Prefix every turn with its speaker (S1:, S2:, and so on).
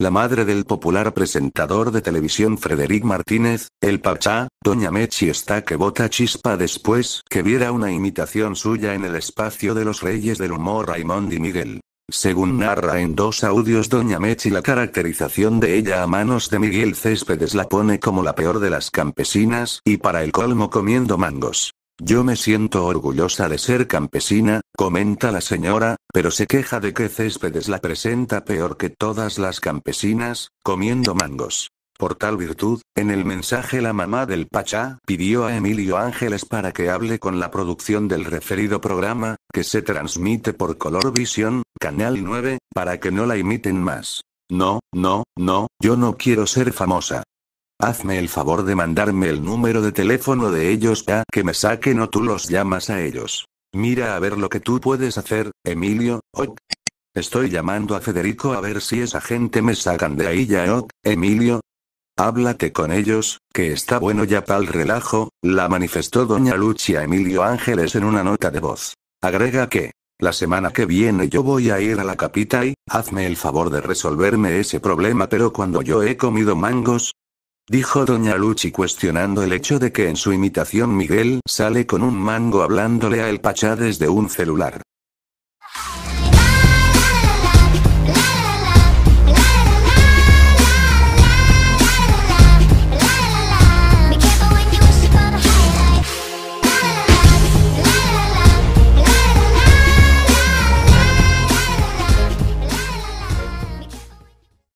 S1: la madre del popular presentador de televisión Frederic Martínez, el Pachá, doña Mechi está que bota chispa después que viera una imitación suya en el espacio de los reyes del humor Raymond y Miguel. Según narra en dos audios Doña Mechi la caracterización de ella a manos de Miguel Céspedes la pone como la peor de las campesinas, y para el colmo comiendo mangos. Yo me siento orgullosa de ser campesina, comenta la señora, pero se queja de que Céspedes la presenta peor que todas las campesinas, comiendo mangos. Por tal virtud, en el mensaje la mamá del Pachá pidió a Emilio Ángeles para que hable con la producción del referido programa, que se transmite por Color Visión, Canal 9, para que no la imiten más. No, no, no, yo no quiero ser famosa. Hazme el favor de mandarme el número de teléfono de ellos ya que me saquen o tú los llamas a ellos. Mira a ver lo que tú puedes hacer, Emilio, Estoy llamando a Federico a ver si esa gente me sacan de ahí ya, Emilio. Háblate con ellos, que está bueno ya pa'l relajo, la manifestó doña Lucia Emilio Ángeles en una nota de voz. Agrega que, la semana que viene yo voy a ir a la capita y, hazme el favor de resolverme ese problema pero cuando yo he comido mangos, dijo doña Luchi cuestionando el hecho de que en su imitación Miguel sale con un mango hablándole a el pachá desde un celular.